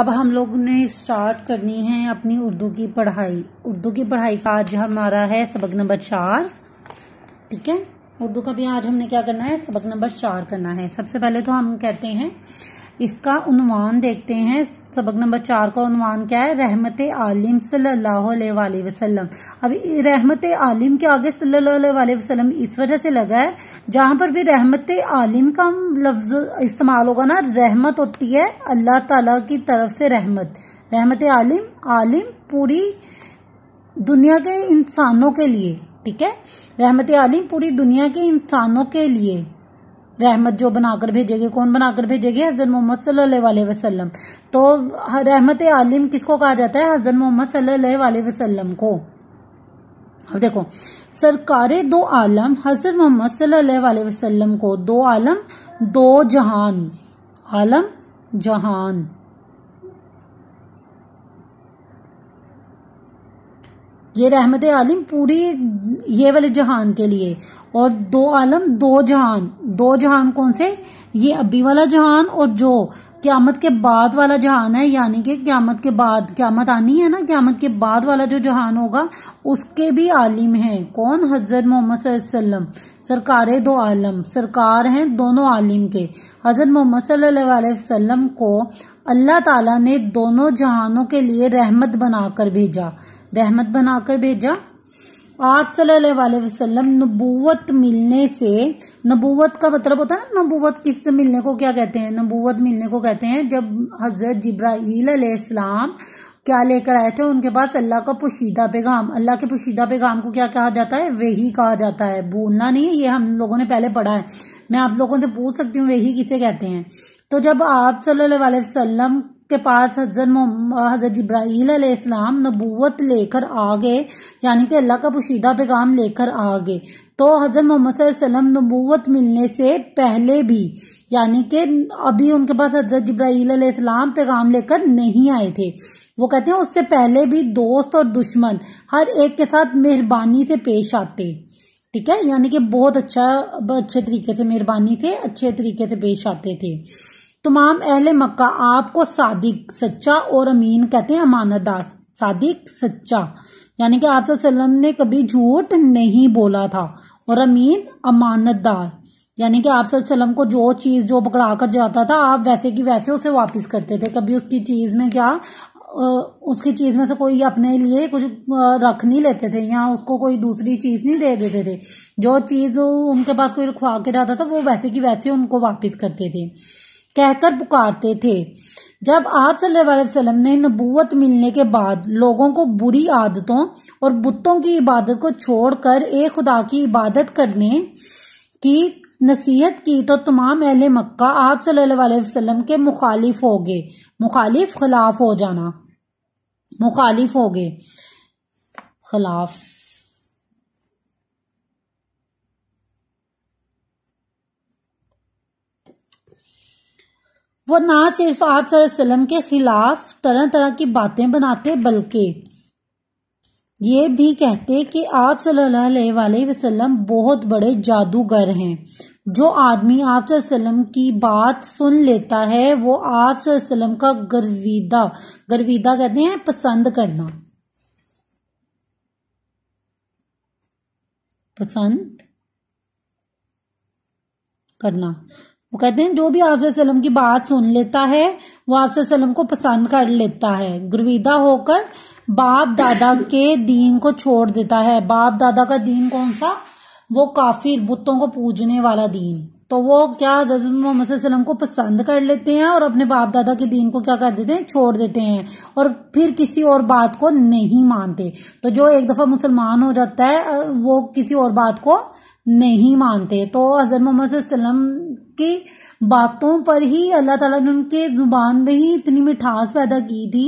अब हम लोग ने स्टार्ट करनी है अपनी उर्दू की पढ़ाई उर्दू की पढ़ाई का आज हमारा है सबक नंबर चार ठीक है उर्दू का भी आज हमने क्या करना है सबक नंबर चार करना है सबसे पहले तो हम कहते हैं इसका उनवान देखते हैं सबक नंबर चार का उनवान क्या है रहमत आलिम सल्लाम अभी अब रहमत आलिम के आगे सल्लाम इस वजह से लगा है जहाँ पर भी रहमत आलिम का लफ्ज इस्तेमाल होगा ना रहमत होती है अल्लाह तला की तरफ से रहमत रहमत आलिम आलिम पूरी दुनिया के इंसानों के लिए ठीक है रहमत आलिम पूरी दुनिया के इंसानों के लिए रहमत जो बनाकर भेजेगी कौन बनाकर भेजेगी हजरत मोहम्मद सल्लल्लाहु तो रहमत आलिम किसको कहा जाता है हजरत मोहम्मद सल्लल्लाहु को अब देखो सरकार दो आलम हजरत मोहम्मद सल्लल्लाहु को दो आलम दो जहान आलम जहान ये रहमत आलिम पूरी ये वाले जहान के लिए और दो आलम दो जहान दो जहान कौन से ये अभी वाला जहान और जो क्यामत के बाद वाला जहान है यानी कि क्यामत के बाद क्यामत आनी है ना क्यामत के बाद वाला जो जहान होगा उसके भी आलिम हैं कौन हजरत मोहम्मद वसल्लम सरकार दो आलम सरकार हैं दोनों आलिम के हजरत मोहम्मद सल्लल्लाहु को अल्लाह ताला ने दोनों जहानों के लिए रहमत बनाकर भेजा रहमत बनाकर भेजा आप सल्लल्लाहु अलैहि वसल्लम नबूवत मिलने से नबूवत का मतलब होता है ना नबूवत किससे मिलने को क्या कहते हैं नबूवत मिलने को कहते हैं जब हज़रत जब्राईल इस्लाम क्या लेकर आए थे उनके पास अल्लाह का पोशीदा पैगाम अल्लाह के पोशीदा पैगाम को क्या कहा जाता है वही कहा जाता है बोलना नहीं ये हम लोगों ने पहले पढ़ा है मैं आप लोगों से पूछ सकती हूँ वही किसे कहते हैं तो जब आप सल्लल्लाहु अलैहि वसल्लम के पास हजरत इब्राहीम नबूवत लेकर आ गए यानी कि अल्लाह का पोशीदा पैगाम लेकर आ गए तो हजरत मोहम्मद वसल्लम नबूवत मिलने से पहले भी यानी कि अभी उनके पास हजरत इब्राहीम पैगाम लेकर नहीं आए थे वो कहते हैं उससे पहले भी दोस्त और दुश्मन हर एक के साथ मेहरबानी से पेश आते ठीक है यानी कि बहुत अच्छा अच्छे तरीके से मेहरबानी से अच्छे तरीके से पेश आते थे तमाम अहल मक्का आपको सादिक सच्चा और अमीन कहते हैं अमानतदार सादिक सच्चा यानी कि आप ने कभी झूठ नहीं बोला था और अमीन अमानतदार यानी कि आप सल्लम को जो चीज़ जो पकड़ा कर जाता था आप वैसे की वैसे उसे वापस करते थे कभी उसकी चीज़ में क्या उसकी चीज़ में से कोई अपने लिए कुछ रख नहीं लेते थे या उसको कोई दूसरी चीज़ नहीं दे देते थे जो चीज़ उनके पास कोई रखवा के जाता था वो वैसे की वैसे उनको वापस करते थे कहकर पुकारते थे जब आप वसल्लम ने नबूवत मिलने के बाद लोगों को बुरी आदतों और बुतों की इबादत को छोड़कर एक खुदा की इबादत करने की नसीहत की तो तमाम अहल मक्का आप सल्लल्लाहु अलैहि वसल्लम के मुखालिफ हो गए मुखालिफ खिलाफ हो जाना मुखालिफ हो गए खिलाफ वो ना सिर्फ आप सल्लम के खिलाफ तरह तरह की बातें बनाते बल्कि ये भी कहते कि आप वसल्लम बहुत बड़े जादूगर हैं जो आदमी आप की बात सुन लेता है वो आप का गर्विदा गर्विदा कहते हैं पसंद करना पसंद करना वो कहते हैं जो भी आप की बात सुन लेता है वो आप को पसंद कर लेता है गुरविदा होकर बाप दादा के दीन को छोड़ देता है बाप दादा का दीन कौन सा वो काफी बुतों को पूजने वाला दीन तो वो क्या हजरत मोहम्मद को पसंद कर लेते हैं और अपने बाप दादा के दीन को क्या कर देते हैं छोड़ देते हैं और फिर किसी और बात को नहीं मानते तो जो एक दफ़ा मुसलमान हो जाता है वो किसी और बात को नहीं मानते तो हजरत मोहम्मद उनकी बातों पर ही अल्लाह ताला ने उनके ज़ुबान में ही इतनी मिठास पैदा की थी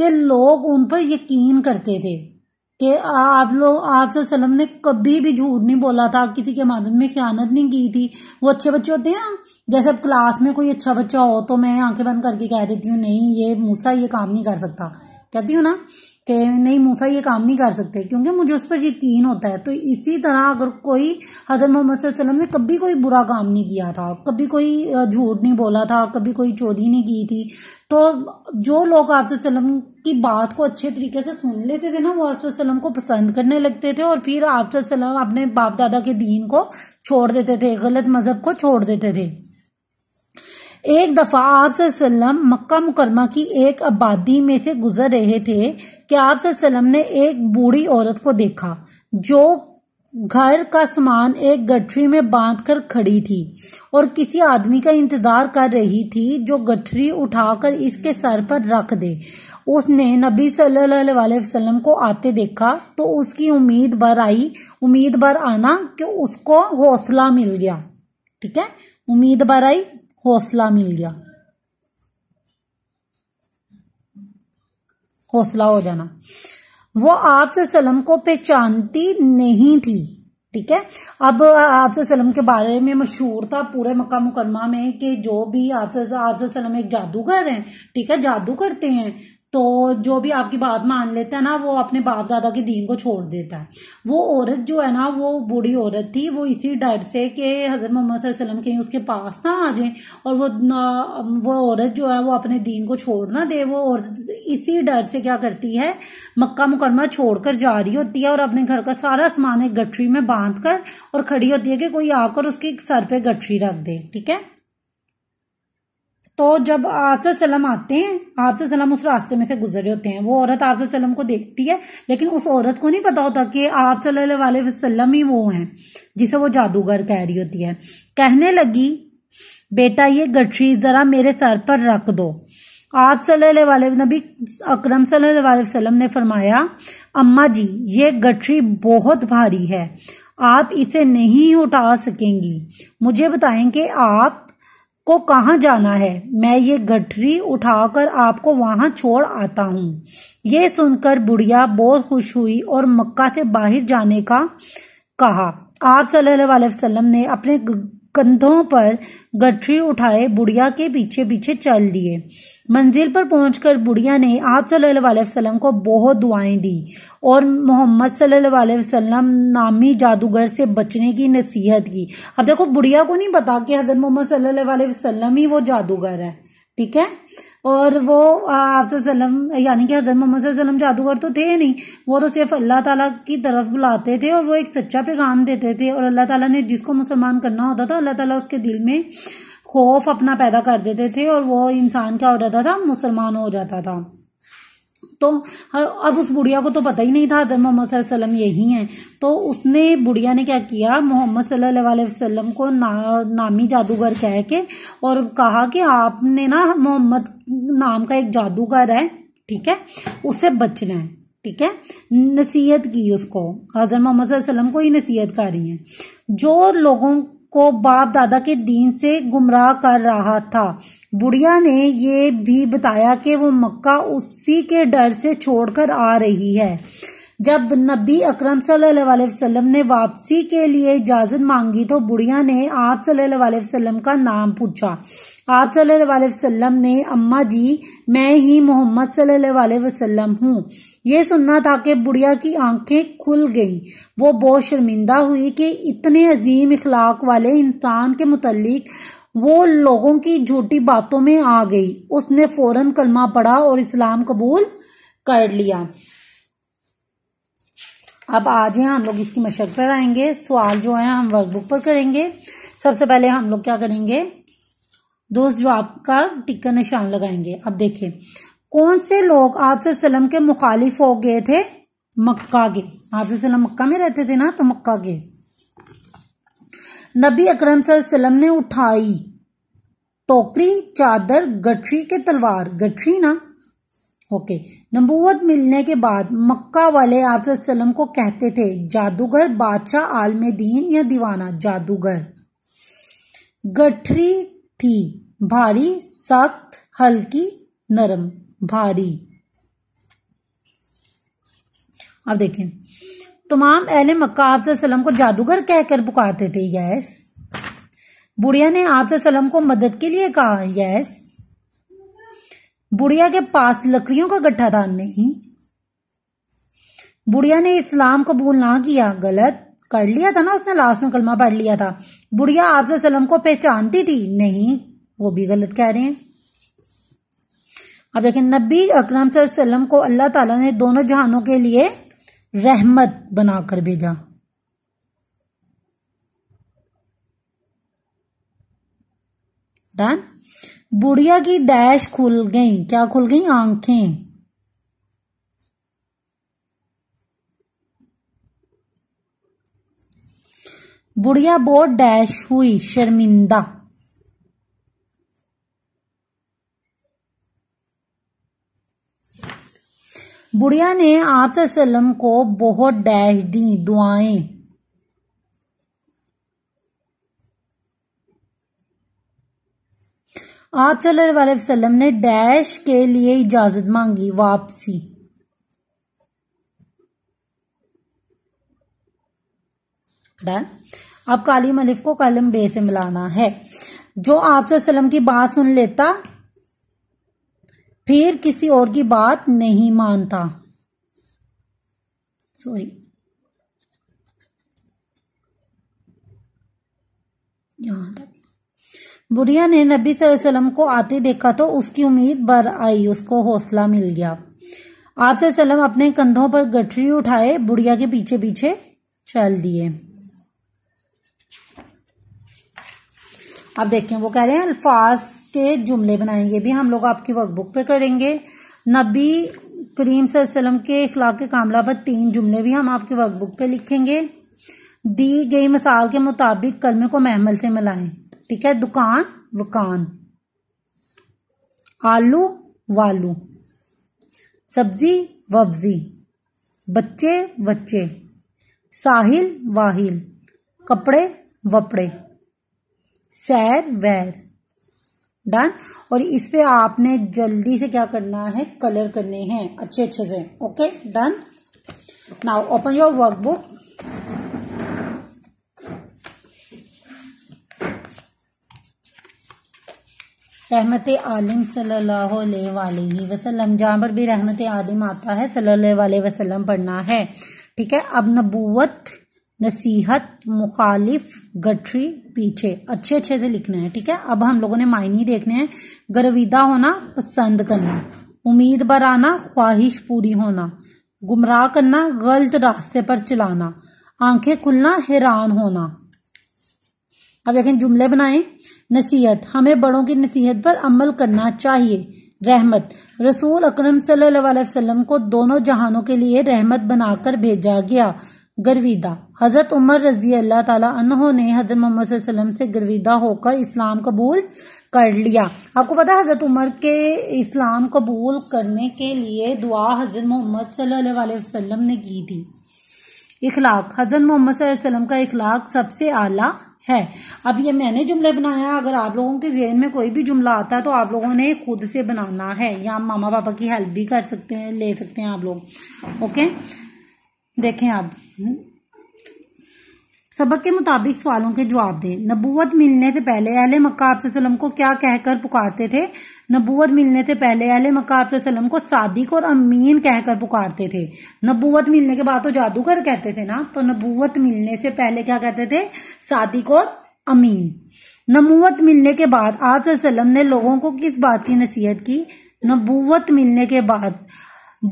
कि लोग उन पर यकीन करते थे कि आप लोग आप सल्लम ने कभी भी झूठ नहीं बोला था किसी के मदद में ख्यानत नहीं की थी वो अच्छे बच्चे होते हैं ना जैसे अब क्लास में कोई अच्छा बच्चा हो तो मैं आंखें बंद करके कह देती हूँ नहीं ये मूसा ये काम नहीं कर सकता कहती हूँ ना कि नहीं मूसा ये काम नहीं कर सकते क्योंकि मुझे उस पर यकीन होता है तो इसी तरह अगर कोई हजरत मोहम्मद वसल्लम ने कभी कोई बुरा काम नहीं किया था कभी कोई झूठ नहीं बोला था कभी कोई चोरी नहीं की थी तो जो लोग आप वसल्लम की बात को अच्छे तरीके से सुन लेते थे ना वो आप वसल्लम को पसंद करने लगते थे और फिर आप वसल्लम अपने बाप दादा के दीन को छोड़ देते थे गलत मज़हब को छोड़ देते थे एक दफ़ा आप मक्का मुकरमा की एक आबादी में से गुजर रहे थे कि आप ने एक बूढ़ी औरत को देखा जो घर का सामान एक गठरी में बांधकर खड़ी थी और किसी आदमी का इंतज़ार कर रही थी जो गठरी उठाकर इसके सर पर रख दे उसने नबी सल्लल्लाहु अलैहि वसल्लम को आते देखा तो उसकी उम्मीद भर आई उम्मीद भर आना कि उसको हौसला मिल गया ठीक है उम्मीद भर आई हौसला मिल गया हौसला हो जाना वो आपसे सलम को पहचानती नहीं थी ठीक है अब आप सलम के बारे में मशहूर था पूरे मक्का मुकरमा में कि जो भी आपसे आपसे सलम एक जादूगर हैं ठीक है जादू करते हैं तो जो भी आपकी बात मान लेता है ना वो अपने बाप दादा के दीन को छोड़ देता है वो औरत जो है ना वो बूढ़ी औरत थी वो इसी डर से कि हज़रत मोहम्मद वसल्लम कहीं उसके पास ना आ जाए और वो वो औरत जो है वो अपने दीन को छोड़ ना दे वो औरत इसी डर से क्या करती है मक्का मुकरमा छोड़कर जा रही होती है और अपने घर का सारा सामान एक गठरी में बांध कर और खड़ी होती है कि कोई आकर उसके सर पर गठरी रख दे ठीक है तो जब आपसे सलम आते हैं आपसे सलम उस रास्ते में से गुजरे होते हैं वो औरत आपसे सलम को देखती है लेकिन उस औरत को नहीं पता होता कि आप सल्लाम ही वो हैं जिसे वो जादूगर कह रही होती है कहने लगी बेटा ये गठरी ज़रा मेरे सर पर रख दो आप सल्लल्लाहु अलैहि नबी अकरम सल्लल्लाहु अलैहि वसल्लम ने फरमाया अम्मा जी ये गठरी बहुत भारी है आप इसे नहीं उठा सकेंगी मुझे बताएं कि आप को कहाँ जाना है मैं ये गठरी उठाकर आपको वहां छोड़ आता हूँ ये सुनकर बुढ़िया बहुत खुश हुई और मक्का से बाहर जाने का कहा आप सल्लल्लाहु अलैहि वसल्लम ने अपने कंधों पर गठरी उठाए बुढ़िया के पीछे पीछे चल दिए मंजिल पर पहुंचकर बुढ़िया ने आप सल्लल्लाहु अलैहि वसल्लम को बहुत दुआएं दी और मोहम्मद सल्लल्लाहु अलैहि वसल्लम नामी जादूगर से बचने की नसीहत की अब देखो बुढ़िया को नहीं पता कि हजरत मोहम्मद सल्लल्लाहु अलैहि वसल्लम ही वो जादूगर है ठीक है और वो आपसे सलम यानी कि हजरत मोहम्मद सल्लम जादूगर तो थे नहीं वो तो सिर्फ अल्लाह ताला की तरफ बुलाते थे और वो एक सच्चा पैगाम देते थे और अल्लाह ताला ने जिसको मुसलमान करना होता था अल्लाह ताला उसके दिल में खौफ अपना पैदा कर देते थे और वो इंसान क्या हो जाता था मुसलमान हो जाता था तो हाँ, अब उस बुढ़िया को तो पता ही नहीं था हजरत मोहम्मद वसल्लम यही हैं तो उसने बुढ़िया ने क्या किया मोहम्मद सल्लल्लाहु वसल्लम को ना, नामी जादूगर कह के और कहा कि आपने ना मोहम्मद नाम का एक जादूगर है ठीक है उससे बचना है ठीक है नसीहत की उसको हजरत मोहम्मद वसल्लम को ही नसीहत कर रही है जो लोगों को बाप दादा के दीन से गुमराह कर रहा था बुढ़िया ने ये भी बताया कि वो मक्का उसी के डर से छोड़कर आ रही है जब नबी अकरम सल्लल्लाहु अलैहि वसल्लम ने वापसी के लिए इजाज़त मांगी तो बुढ़िया ने आप सल्लल्लाहु अलैहि वसल्लम का नाम पूछा आप सल्लल्लाहु अलैहि वसल्लम ने अम्मा जी मैं ही मोहम्मद सल्लल्लाहु अलैहि वसल्लम हूँ ये सुनना था कि बुढ़िया की आंखें खुल गईं वो बहुत शर्मिंदा हुई कि इतने अजीम इखलाक वाले इंसान के मुतलिक वो लोगों की झूठी बातों में आ गई उसने फौरन कलमा पढ़ा और इस्लाम कबूल कर लिया अब आज हैं हम लोग इसकी मशक पर आएंगे सवाल जो है हम वर्कबुक पर करेंगे सबसे पहले हम लोग क्या करेंगे दोस्त जो आपका टिक्का निशान लगाएंगे अब देखिए कौन से लोग आप सलम के मुखालिफ हो गए थे मक्का के आप मक्का में रहते थे ना तो मक्का के नबी अकरम सल्लम ने उठाई टोकरी चादर गठरी के तलवार गठरी ना ओके नबूवत मिलने के बाद मक्का वाले आप को कहते थे जादूगर बादशाह आलम दीन या दीवाना जादूगर गठरी थी भारी सख्त हल्की नरम भारी अब देखें तमाम अहल मक्का आप को जादूगर कहकर पुकारते थे यस बुढ़िया ने आप को मदद के लिए कहा यस बुढ़िया के पास लकड़ियों का गट्ठा था नहीं बुढ़िया ने इस्लाम कबूल ना किया गलत कर लिया था ना उसने लास्ट में कलमा पढ़ लिया था बुढ़िया आप को पहचानती थी नहीं वो भी गलत कह रहे हैं अब देखें नबी अकरम को अल्लाह ताला ने दोनों जहानों के लिए रहमत बनाकर भेजा डन बुढ़िया की डैश खुल गई क्या खुल गई आंखें बुढ़िया बहुत डैश हुई शर्मिंदा बुढ़िया ने आप को बहुत डैश दी दुआएं आप सल्लल्लाहु ने डैश के लिए इजाजत मांगी वापसी डन अब काली मलिफ को कलम बे से मिलाना है जो आप की बात सुन लेता फिर किसी और की बात नहीं मानता सॉरी बुढ़िया ने नबी वसल्लम को आते देखा तो उसकी उम्मीद बर आई उसको हौसला मिल गया आप सल्लम अपने कंधों पर गठरी उठाए बुढ़िया के पीछे पीछे चल दिए अब देखें वो कह रहे हैं अल्फाज के जुमले बनाए ये भी हम लोग आपकी वर्कबुक पे करेंगे नबी करीम सल्लम के अखलाक कामला पर तीन जुमले भी हम आपकी वर्कबुक पे लिखेंगे दी गई मिसाल के मुताबिक कलमे को महमल से मिलाएं ठीक है दुकान वकान आलू वालू सब्जी वब्जी बच्चे बच्चे साहिल वाहिल कपड़े वपड़े सैर वैर डन और इस पर आपने जल्दी से क्या करना है कलर करने हैं अच्छे अच्छे से okay done now open your workbook रहमत आलिम सल्लल्लाहु अलैहि जहाँ पर भी रहमत आलिम आता है सल्लल्लाहु वसलम पढ़ना है ठीक है अब नबूवत नसीहत मुखालिफ गठरी पीछे अच्छे अच्छे से लिखना है ठीक है अब हम लोगों ने मायने देखने हैं गर्विदा होना पसंद करना उम्मीद बराना आना ख्वाहिश पूरी होना गुमराह करना गलत रास्ते पर चलाना आंखें खुलना हैरान होना अब देखें जुमले बनाए नसीहत हमें बड़ों की नसीहत पर अमल करना चाहिए रहमत रसूल अकरम सल्लल्लाहु अलैहि वसल्लम को दोनों जहानों के लिए रहमत बनाकर भेजा गया गर्विदा हज़रत उमर रजी अल्लाह तहों ने हज़रत मोहम्मद वसल्लम से गर्विदा होकर इस्लाम कबूल कर लिया आपको पता हज़रत उमर के इस्लाम कबूल करने के लिए दुआ हज़रत मोहम्मद वसल्लम ने की थी इखलाक हज़रत मोहम्मद वसल्लम का इखलाक सबसे आला है अब ये मैंने जुमले बनाया अगर आप लोगों के जहन में कोई भी जुमला आता है तो आप लोगों ने खुद से बनाना है या मामा पापा की हेल्प भी कर सकते हैं ले सकते हैं आप लोग ओके देखें आप सबक के मुताबिक सवालों के जवाब दें नबूवत मिलने से पहले अहले मक्का वसलम को क्या कहकर पुकारते थे नबूवत मिलने से पहले अहले मक्का वसलम को सादिक और अमीन कहकर पुकारते थे नबूवत मिलने के बाद तो जादूगर कहते थे ना तो नबूवत मिलने से पहले क्या कहते थे सादिक और अमीन नबूवत मिलने के बाद आज वसलम ने लोगों को किस बात की नसीहत की नबूवत मिलने के बाद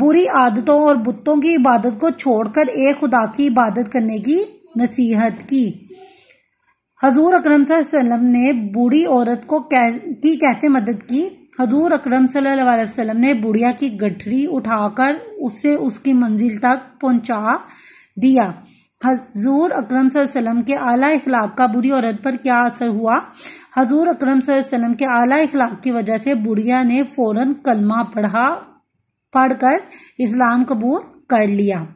बुरी आदतों और बुतों की इबादत को छोड़कर एक खुदा की इबादत करने की नसीहत की हजूर अक्रम सल्लम ने बूढ़ी औरत को कै, की कैसे मदद की हजूर अक्रम सल्लम ने बुढ़िया की गठरी उठाकर उससे उसकी मंजिल तक पहुंचा दिया हजूर अक्रम सल्लम के आला इखलाक का बुरी औरत पर क्या असर हुआ हजूर अक्रम सल्लम के आला इखलाक की वजह से बुढ़िया ने फौरन कलमा पढ़ा पढ़कर इस्लाम कबूल कर लिया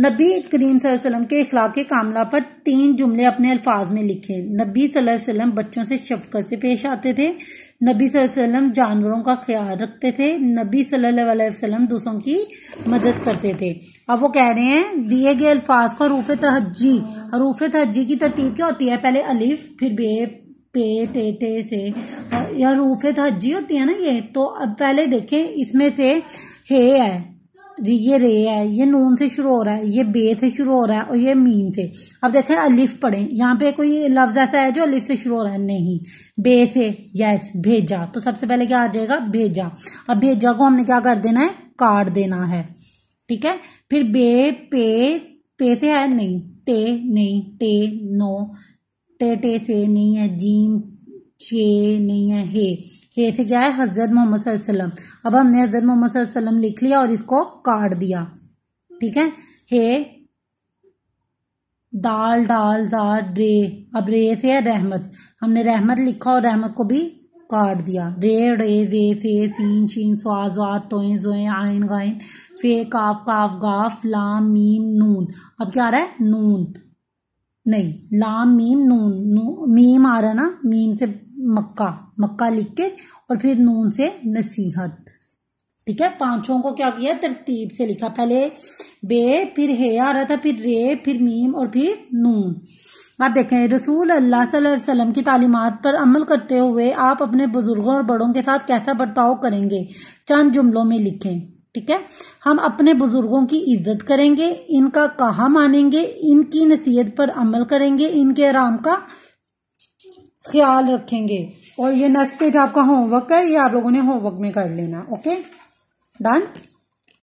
नबी करीम वसल्लम के अखलाक कामला पर तीन जुमले अपने अल्फाज में लिखे नबी वसल्लम बच्चों से शफकत से पेश आते थे नबी वसल्लम जानवरों का ख्याल रखते थे नबी सल्लल्लाहु वसल्लम दूसरों की मदद करते थे अब वो कह रहे हैं दिए गए अल्फाज को रूफ़ तहजी रूफ तहजी की तरतीब क्या होती है पहले अलिफ फिर बे पे ते ते से या रूफ तहजी होती है ना ये तो अब पहले देखें इसमें से हे है ये रे है ये नून से शुरू हो रहा है ये बे से शुरू हो रहा है और ये मीम से अब देखें अलिफ पढ़ें यहाँ पे कोई लफ्ज़ ऐसा है जो अलिफ से शुरू हो रहा है नहीं बे से यस भेजा तो सबसे पहले क्या आ जाएगा भेजा अब भेजा को हमने क्या कर देना है काट देना है ठीक है फिर बे पे पे से है नहीं ते नहीं टे नो टे टे से नहीं है जीम छे नहीं है हे ये थे क्या है हज़रत मोहम्मद वसल्लम अब हमने हज़रत मोहम्मद लिख लिया और इसको काट दिया ठीक है हे दाल डाल दाल रे अब रे से है रहमत हमने रहमत लिखा और रहमत को भी काट दिया रे रे दे से सीन शीन सुहा वाद तोये जोए आयन गायन फे काफ काफ गाफ लाम मीम नून अब क्या आ रहा है नून नहीं लाम मीम नून नू मीम आ रहा है ना मीम से मक्का मक्का लिख के और फिर नून से नसीहत ठीक है पांचों को क्या किया तरतीब से लिखा पहले बे फिर हे आ रहा था फिर रे फिर मीम और फिर नून आप देखें रसूल अल्लाह वसल्लम की तालीमत पर अमल करते हुए आप अपने बुजुर्गों और बड़ों के साथ कैसा बर्ताव करेंगे चंद जुमलों में लिखें ठीक है हम अपने बुजुर्गों की इज्जत करेंगे इनका कहा मानेंगे इनकी नसीहत पर अमल करेंगे इनके आराम का ख्याल रखेंगे और ये नेक्स्ट पेज आपका होमवर्क है ये आप लोगों ने होमवर्क में कर लेना ओके डन